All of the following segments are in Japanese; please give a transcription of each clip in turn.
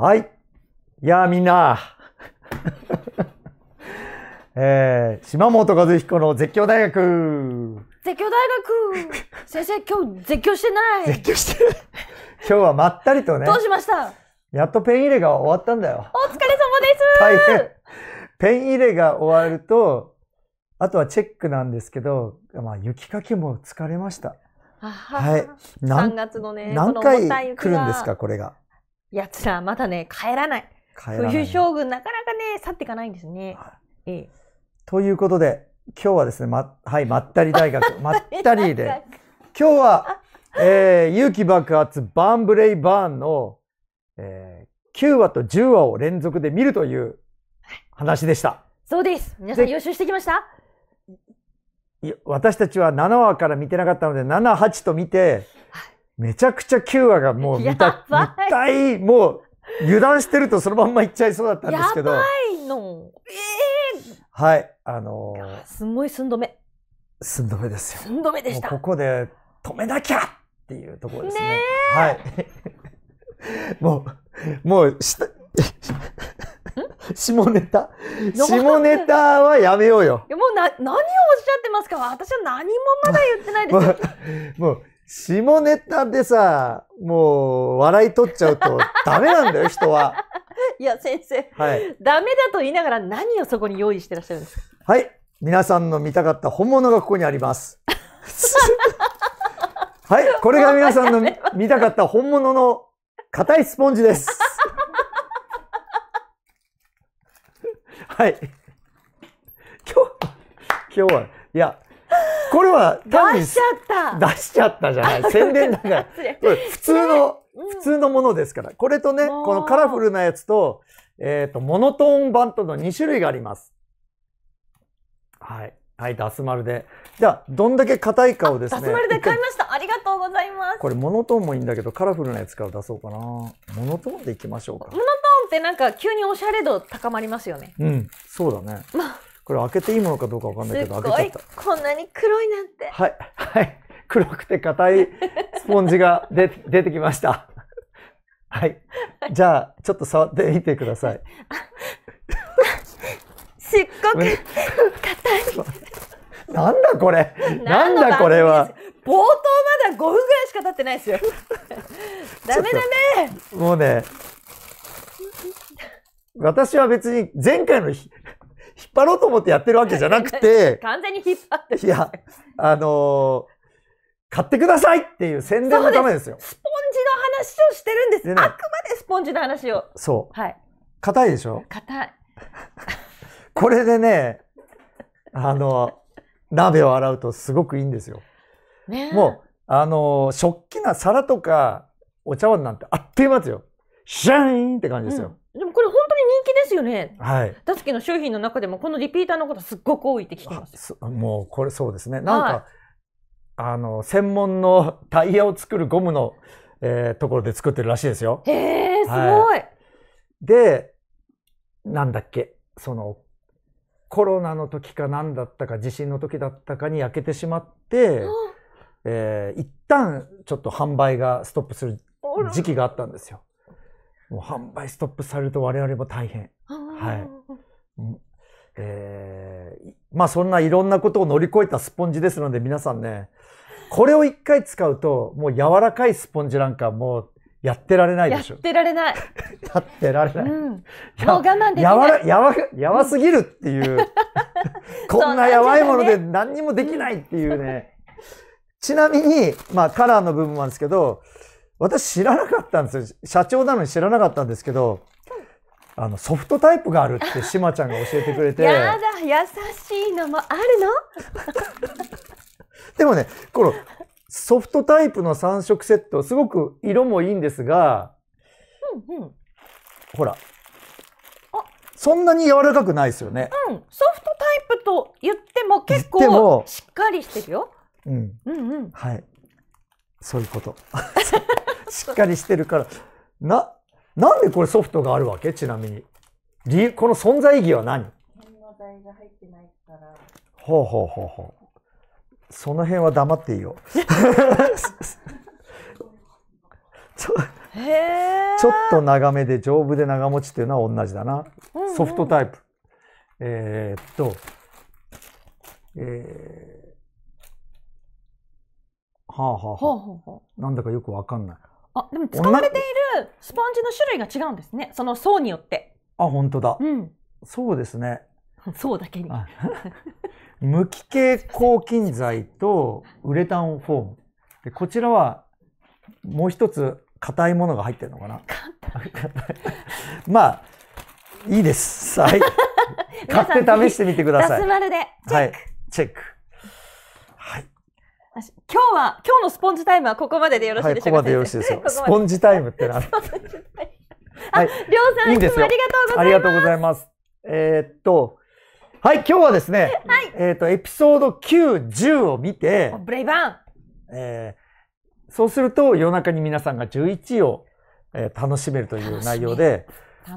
はい。いやみんな。えー、島本和彦の絶叫大学。絶叫大学先生、今日絶叫してない。絶叫してる。今日はまったりとね。どうしましたやっとペン入れが終わったんだよ。お疲れ様です。大変。ペン入れが終わると、あとはチェックなんですけど、まあ、雪かきも疲れました。ははい。何月のね、何回来るんですか、これが。やつらまだね帰らないい冬将軍なかなかね去っていかないんですね。はいええということで今日はですねまはいまったり大学 まったりで今日は、えー、勇気爆発バーンブレイバーンの、えー、9話と10話を連続で見るという話でした。そうです。皆さん予習してきました私たちは7話から見てなかったので、7、8と見て、めちゃくちゃ9話がもう見た、見たい、もう油断してるとそのまんまいっちゃいそうだったんですけど。やばいの。ええー、はい、あのー、すごい寸止め。寸止めですよ。寸止めでした。ここで止めなきゃっていうところですね。ねはい。もう、もう、し下ネタ下ネタはやめようよ。いやもうな何をおっしゃってますか私は何もまだ言ってないですよ。もう下ネタでさ、もう、笑い取っちゃうとダメなんだよ、人は。いや、先生、はい、ダメだと言いながら何をそこに用意してらっしゃるんですかはい。皆さんの見たかった本物がここにあります。はい。これが皆さんの見たかった本物の硬いスポンジです。はい。今日、今日は、いや、これは単に出しちゃった出しちゃったじゃない。宣伝だから。普通の、普通のものですから。これとね、このカラフルなやつと、えっ、ー、と、モノトーン版との2種類があります。はい。はい、ダスマルで。じゃあ、どんだけ硬いかをですね。ダスマルで買いました。ありがとうございます。これ、モノトーンもいいんだけど、カラフルなやつから出そうかな。モノトーンでいきましょうか。モノトーンってなんか、急におしゃれ度高まりますよね。うん、そうだね。まあこれ開けていいものかどうかわかんないけど、開けちゃった。こんなに黒いなんて。はい、はい。黒くて硬いスポンジが出 出てきました。はい。じゃあ、ちょっと触ってみてください。すっごく硬い。なんだこれなんだこれは冒頭まだ5分ぐらいしか経ってないですよ。ダメダメもうね、私は別に前回の引っ張ろうと思ってやってるわけじゃなくて、完全に引っ張っていや、あのー買ってくださいっていう宣伝のためですよ。すスポンジの話をしてるんです。であくまでスポンジの話を。そう。はい。硬いでしょ硬い。これでね、あの、鍋を洗うとすごくいいんですよ。ね、もう、あの、食器な皿とかお茶碗なんてあっという間ですよ。シャーンって感じですよ。ですよね。はい。たツきの商品の中でもこのリピーターのことすっごく多いって聞きますもうこれそうですね。なんか、はい、あの専門のタイヤを作るゴムの、えー、ところで作ってるらしいですよ。へえ、すごい。はい、で、なんだっけ、そのコロナの時か何だったか地震の時だったかに焼けてしまって、えー、一旦ちょっと販売がストップする時期があったんですよ。もう販売ストップされると我々も大変。はい。えー、まあそんないろんなことを乗り越えたスポンジですので皆さんね、これを一回使うともう柔らかいスポンジなんかもうやってられないでしょ。やってられない。やってられない。うん、もう我慢できない。やわら、やわ、やわすぎるっていう。うん、こんなやばいもので何にもできないっていうね。ちなみに、まあカラーの部分なんですけど、私知らなかったんですよ。社長なのに知らなかったんですけど、あの、ソフトタイプがあるって、しまちゃんが教えてくれて。やだ、優しいのもあるの でもね、この、ソフトタイプの3色セット、すごく色もいいんですが、うんうん、ほら、そんなに柔らかくないですよね。うん、ソフトタイプと言っても結構しっかりしてるよ。うん、うんうんはい。そういうこと。しっかりしてるから。な、なんでこれソフトがあるわけちなみに。理由、この存在意義は何が入ってないから。ほうほうほうほう。その辺は黙っていいよ。ちょちょっと長めで丈夫で長持ちっていうのは同じだな。うんうん、ソフトタイプ。えー、っと、えーはあはあ、はあはあはあはあなんだかよくわかんないあでも使われているスポンジの種類が違うんですねその層によってあ本当だ、うん、そうですね層 だけに無機系抗菌剤とウレタンフォームでこちらはもう一つ硬いものが入ってるのかなまあいいですはい 買って試してみてくださいはいチェック今日は、今日のスポンジタイムはここまででよろしいですか、はい、ここまでよろしいですよ。スポンジタイムってなはい、りょうさん、いいんすありがとうございます。えっと、はい、今日はですね、えっと、エピソード9、10を見て、ブレイバン、えー、そうすると夜中に皆さんが11を、えー、楽しめるという内容で、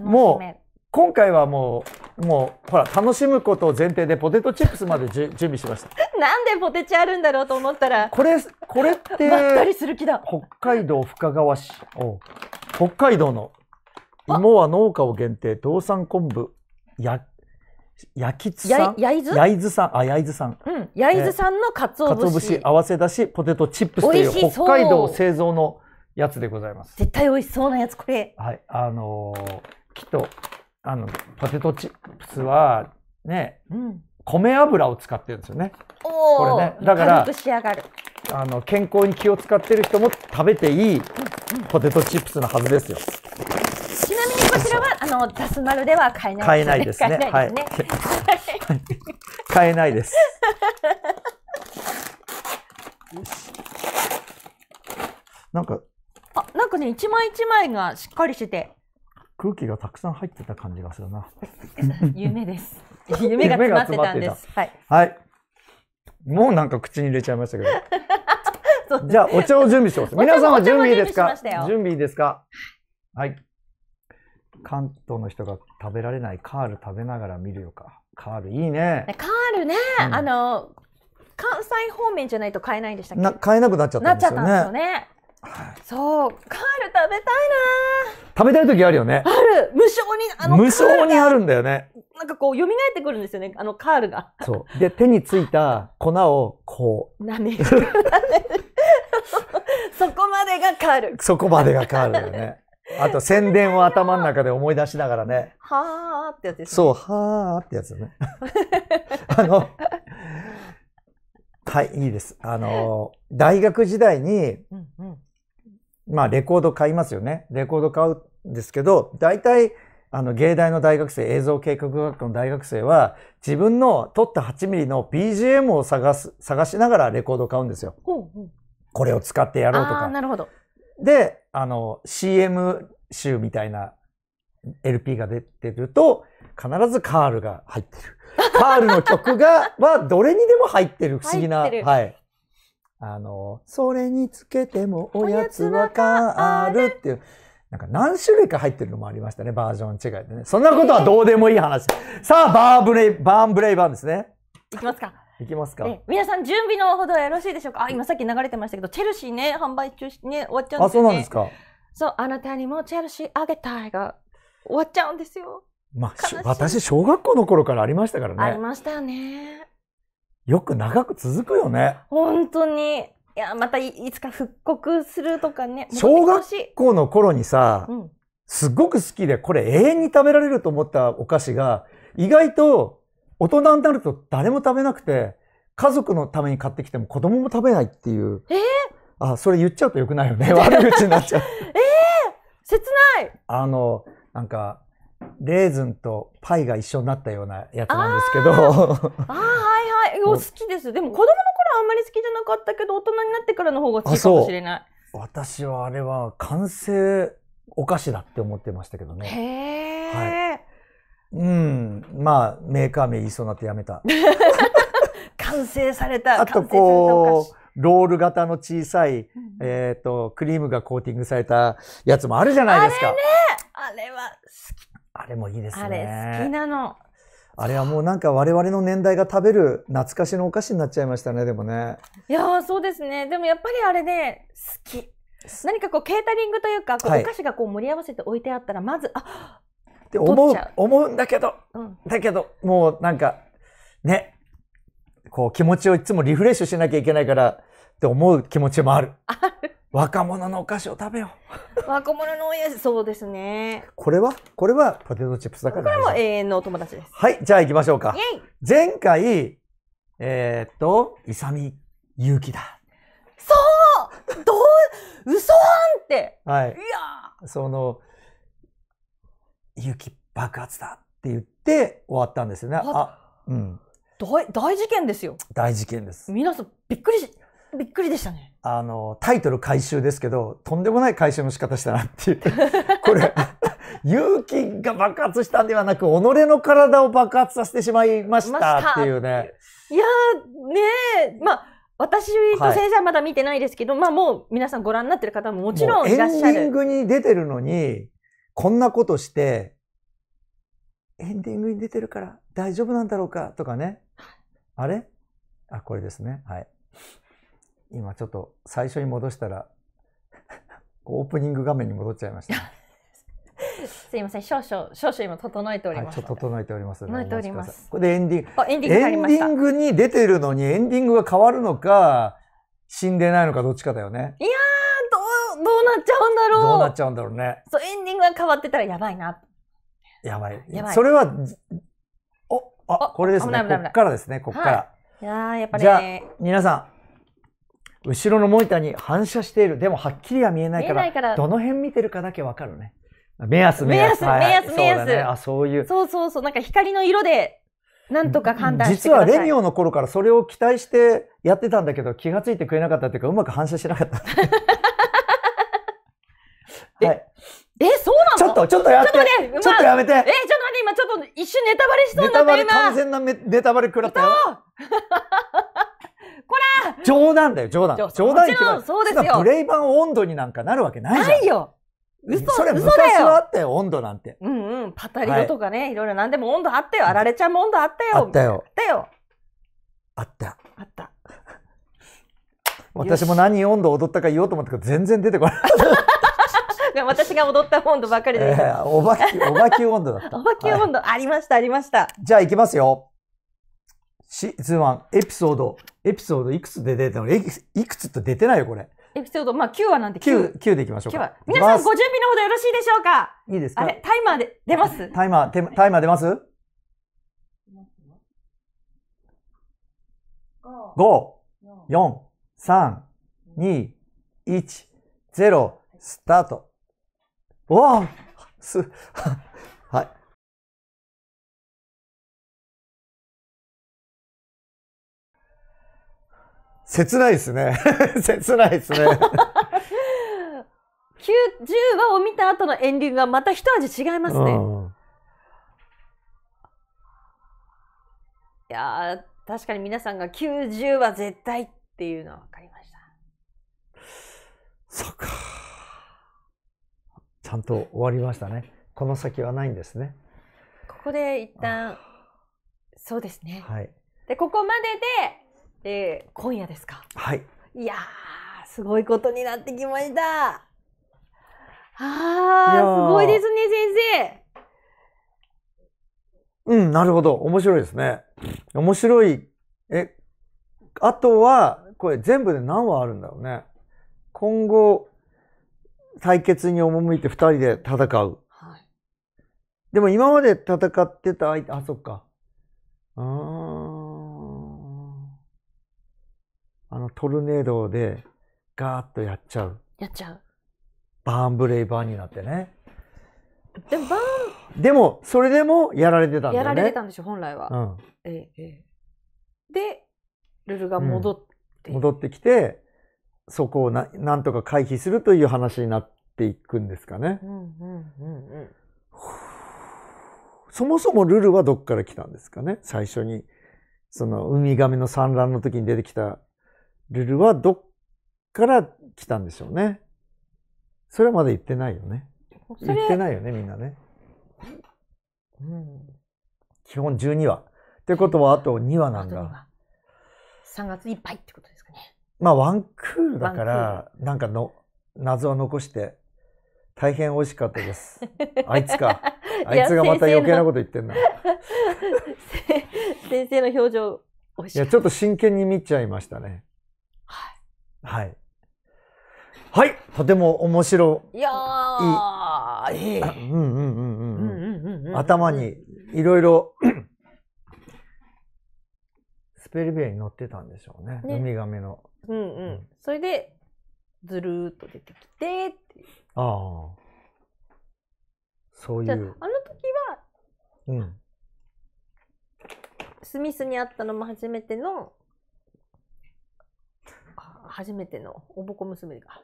もう、今回はもう、もう、ほら、楽しむことを前提でポテトチップスまで準備しました。なんでポテチあるんだろうと思ったら。これ、これって、ったりする気だ。北海道深川市。北海道の、芋は農家を限定、道産昆布、や、焼きつさん。焼津焼津さん。あ、焼津さん。うん。焼津さんの鰹節。鰹節合わせだし、ポテトチップスという北海道製造のやつでございます。絶対美味しそうなやつ、これ。はい。あのー、きっと、あの、ポテトチップスは、ね、うん、米油を使ってるんですよね。これね。だから、あの、健康に気を使ってる人も食べていいポテトチップスのはずですよ。ちなみにこちらは、あの、ダスマルでは買えない、ね、買えないですね。はい。買えないです。なんか、あ、なんかね、一枚一枚がしっかりしてて。空気がたくさん入ってた感じがするな。夢 です。夢が詰まってたんです。はい、はい。もうなんか口に入れちゃいましたけど。じゃあお茶を準備します。皆さんは準備ですか準備ですかはい。関東の人が食べられないカール食べながら見るよか。カールいいね。カールね、うん、あの関西方面じゃないと買えないでしたっけ？買えなくなっちゃったんですよね。なっちゃったんですよね。そうカール食べたいな食べたい時あるよねある無性にあの無性にあるんだよねなんかこう蘇ってくるんですよねあのカールがそうで手についた粉をこう舐めるそこまでがカール そこまでがカールだよねあと宣伝を頭の中で思い出しながらね。はーってやつですね。そう、はーってやつね。あの、はい、いいです。あの、大学時代に、うんうん、まあ、レコード買いますよね。レコード買うんですけど、大体、あの、芸大の大学生、映像計画学科の大学生は、自分の撮った8ミリの BGM を探す、探しながらレコード買うんですよ。ううこれを使ってやろうとか。なるほど。で、あの、CM 集みたいな LP が出てると、必ずカールが入ってる。カールの曲が、は、どれにでも入ってる不思議な。はい。あの、それにつけてもおやつはかあるっていう、なんか何種類か入ってるのもありましたね、バージョン違いでね。そんなことはどうでもいい話。さあ、バーブレイ、バーンブレイバーンですね。いきますか。いきますか、皆さん準備のほどよろしいでしょうかあ今さっき流れてましたけどチェルシーね販売中止ね終わっちゃうんですよ、ね、あそうなんですかそうあなたにもチェルシーあげたいが終わっちゃうんですよまあ私小学校の頃からありましたからねありましたよねよく長く続くよね。本当に。いや、またいつか復刻するとかね。小学校の頃にさ、うん、すっごく好きで、これ永遠に食べられると思ったお菓子が、意外と大人になると誰も食べなくて、家族のために買ってきても子供も食べないっていう。えー、あ、それ言っちゃうとよくないよね。悪口になっちゃう。え えー、切ないあの、なんか、レーズンとパイが一緒になったようなやつなんですけど。あ あ、はいはい。お好きです。でも子供の頃はあんまり好きじゃなかったけど、大人になってからの方が好きかもしれない。私はあれは完成お菓子だって思ってましたけどね。へえ、はい。うん。まあ、メーカー名言いそうになってやめた。完成された。あとこう。ロール型の小さい、えっ、ー、と、クリームがコーティングされたやつもあるじゃないですか。あれね、あれは好きあれもいいですね。あれ好きなの。あれはもうなんか我々の年代が食べる懐かしのお菓子になっちゃいましたね、でもね。いやそうですね。でもやっぱりあれで好き。何かこうケータリングというか、こうお菓子がこう盛り合わせて置いてあったら、まず、あって思う、思うんだけど、うん、だけど、もうなんか、ね、こう気持ちをいつもリフレッシュしなきゃいけないからって思う気持ちもある。若者のお菓子を食べよう若者のおやつそうですねこれはこれはポテトチップスだからこれも永遠のお友達ですはいじゃあ行きましょうか前回えー、っと「勇み勇気だ」そうどう嘘あんってはいいやその「勇気爆発だ」って言って終わったんですよねあうん大大事件ですよ大事件です皆さんびっくりしびっくりでしたね。あの、タイトル回収ですけど、とんでもない回収の仕方したなっていう。これ、勇気が爆発したんではなく、己の体を爆発させてしまいましたっていうね。いやー、ねえ、まあ、私と先生はまだ見てないですけど、はい、まあもう皆さんご覧になってる方ももちろんいらっしゃる。エンディングに出てるのに、こんなことして、エンディングに出てるから大丈夫なんだろうかとかね。あれあ、これですね。はい。今ちょっと最初に戻したら オープニング画面に戻っちゃいました、ね、すいません少々少々今整えております、はい、整えております整えておりますこれでエンディングエンディングに出てるのにエンディングが変わるのか死んでないのかどっちかだよねいやどうどうなっちゃうんだろうどうなっちゃうんだろうねそうエンディングが変わってたらやばいなやばいやばいそれはおあこれですねこっからですねこっから、はい、いややっぱり、ね、じゃあ皆さん後ろのモニターに反射している。でもはっきりは見えないから、からどの辺見てるかだけわかるね。目安、目安。目安、目安、目安。あ、そういう。そうそうそう。なんか光の色で、なんとか判断して実はレミオの頃からそれを期待してやってたんだけど、気がついてくれなかったっていうか、うまく反射しなかった。はい。え、そうなのちょっと、ちょっとやって。ちょっとちょっとやめて。え、ちょっと待って、今ちょっと一瞬ネタバレしそうになってる完全なネタバレ食らったよ。ら冗談だよ、冗談。冗談もちろんそうですよ。ブレイバン温度になんかなるわけないじゃん。ないよ嘘それ嘘だよ昔はあったよ、温度なんて。うんうん。パタリロとかね、はい、いろいろ何でも温度あったよ。あられちゃんも温度あったよ。あったよ。あったよ。あった。あった。私も何温度踊ったか言おうと思ったけど、全然出てこない。私が踊った温度ばかりで、えー、おばき、おばき温度だった。おばき温度、はい、ありました、ありました。じゃあ、いきますよ。シーズン1、エピソードエピソードいくつで出てたのいくつって出てないよ、これ。エピソード、まあ9話なんて 9, 9。9でいきましょうか。皆さんご準備のほどよろしいでしょうかいいですかあれ、タイマーで出ますタイマー、タイマー出ます ?5、4、3、2、1、0、スタート。おぉす、切ないですね。切ないですね。10 話を見た後のエンディングはまた一味違いますね。うん、いや確かに皆さんが90話絶対っていうのは分かりました。そっか。ちゃんと終わりましたね。この先はないんですね。ここで一旦、そうですね。はい。で、ここまでで、えー、今夜ですか。はい。いやすごいことになってきました。あー、すごいですね、先生。うん、なるほど。面白いですね。面白い。え、あとは、これ全部で何話あるんだろうね。今後、対決に赴いて2人で戦う。はい、でも今まで戦ってた相手、あ、そっか。うん。あのトルネードでガーッとやっちゃう。やっちゃう。バーンブレイバーになってね。でもバーンでもそれでもやられてたんだよね。やられてたんでしょ本来は。うん、ええええ、でルルが戻って、うん、戻ってきてそこをななんとか回避するという話になっていくんですかね。うんうんうんうん、そもそもルルはどっから来たんですかね最初にそのウミガメの産卵の時に出てきたルルはどっから来たんでしょうね。それはまだ言ってないよね。言ってないよね、みんなね。うん、基本12話。ってことは、あと2話なんだ。3月いっぱいってことですかね。まあ、ワンクールだから、なんかの、謎は残して、大変美味しかったです。あいつか。あいつがまた余計なこと言ってんな。先生の表情、いや、ちょっと真剣に見ちゃいましたね。はい。はい、とても面白い。いやいい。うんうんうんうん。頭にいろいろ、スペルビアに乗ってたんでしょうね。ねウミガメの。うんうん。うん、それで、ずるーっと出てきてて。ああ。そういう。あの時は、うん。スミスに会ったのも初めての初めてのおぼこ娘が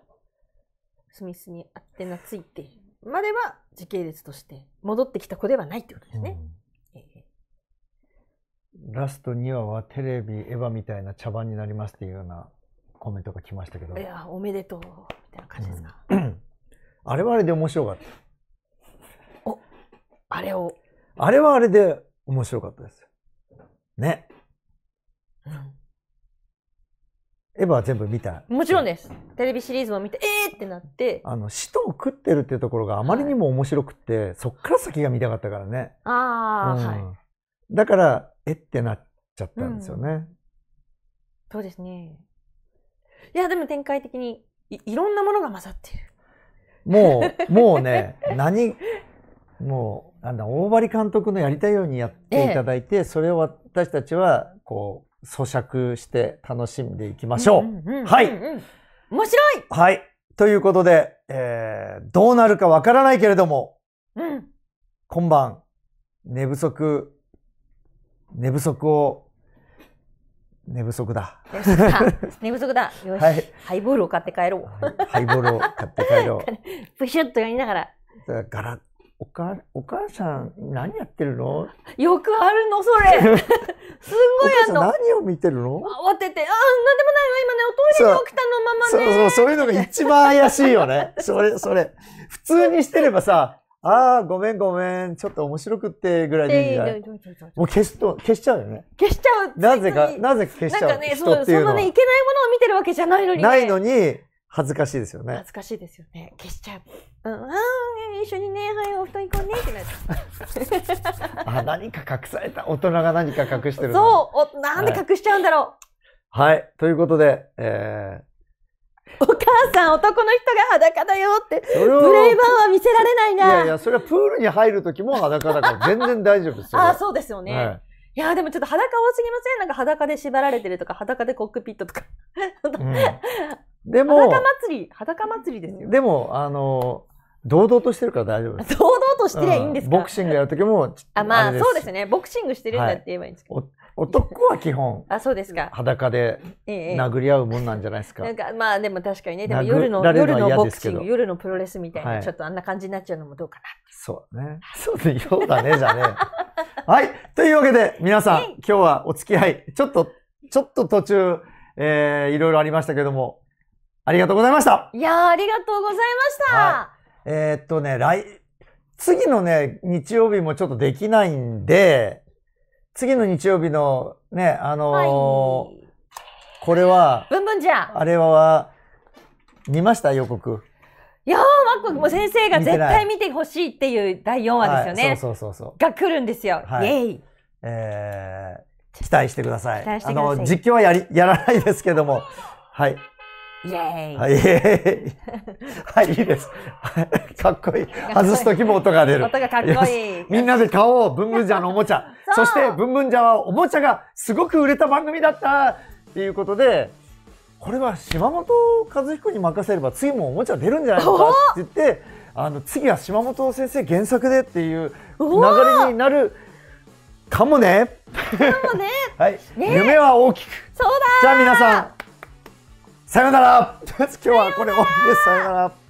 スミスにあって懐いてまでは時系列として戻ってきた子ではないってことですね。うんラスト2話はテレビエヴァみたいな茶番になりますっていうようなコメントが来ましたけどいやおめでとうみたいな感じですか、うん、あれはあれで面白かったおあれをあれはあれで面白かったですね、うんエヴァは全部見たもちろんですテレビシリーズも見てえーってなってあの使徒を食ってるっていうところがあまりにも面白くて、はい、そっから先が見たかったからねああ、うん、はいだからえってなっちゃったんですよね、うん、そうですねいやでも展開的にいろんなものが混ざってるもうもうね何もうなんだ大張監督のやりたいようにやっていただいて、ええ、それを私たちはこう咀嚼して楽しんでいきましょう。はい。面白いはい。ということで、えー、どうなるかわからないけれども、うん、今晩、寝不足、寝不足を、寝不足だ。寝不足だ。よし、はい、ハイボールを買って帰ろう。ハイボールを買って帰ろう。プシュッとやりながら。ガラッおかお母さん何やってるの よくあるのそれ すんごいあの何を見てるの慌ててあなんでもないわ今ねおトイレに起きたのままねそうそうそういうのが一番怪しいよね それそれ普通にしてればさああごめんごめんちょっと面白くってぐらいでいいんじゃないもう消すと消しちゃうよね消しちゃうなぜかなぜか消しちゃうなんかねそうそんなねいけないものを見てるわけじゃないのに、ね、ないのに恥ずかしいですよね。恥ずかしいですよね。消しちゃう。うん、あ一緒にね、はい、お布団行こうねってなっちゃう。あ、何か隠された。大人が何か隠してる。そうお、なんで隠しちゃうんだろう。はい、はい、ということで、えー、お母さん、男の人が裸だよって、ブレイバーは見せられないな。いやいや、それはプールに入る時も裸だから、全然大丈夫ですよ。あ、そうですよね。はいいやでもちょっと裸多すぎませんなんか裸で縛られてるとか裸でコックピットとか、でも、裸祭り、裸祭りですよ。でも、あの、堂々としてるから大丈夫です。堂々としてりゃいいんですか、うん、ボクシングやるときも、あ、まあそうですね。ボクシングしてるんだって言えばいいんですけど。はい、男は基本、あ、そうですか。裸で殴り合うもんなんじゃないですか。ええ、なんかまあでも確かにね、でも夜の夜のボクシング、夜のプロレスみたいな、はい、ちょっとあんな感じになっちゃうのもどうかな。そうね。そうね、うだね、じゃね。はい。というわけで、皆さん、今日はお付き合い、ちょっと、ちょっと途中、えー、いろいろありましたけども、ありがとうございました。いやありがとうございました。はい、えー、っとね、来、次のね、日曜日もちょっとできないんで、次の日曜日のね、あのーはい、これは、ブンブンじゃあれは、見ました予告。いやー、マックも先生が絶対見てほしいっていう第4話ですよね。はい、そうそうそうそう。が来るんですよ。はい、イェイ。えー、期待してください。期待してください。あの、実況はやり、やらないですけども、はい。イエーイ。はい、はい、いいです。かっこいい。外すときも音が出る。音がかっこいい。みんなで買おう、ブンブンジャーのおもちゃ。そして、ブンブンジャーはおもちゃがすごく売れた番組だったっていうことで、これは島本和彦に任せれば次もおもちゃ出るんじゃないのかって言って、あの次は島本先生原作でっていう流れになるかもね。かもね。はい、ね、夢は大きく。そうだ。じゃあ皆さん。さよなら 今日はこれ終わりです。さよなら。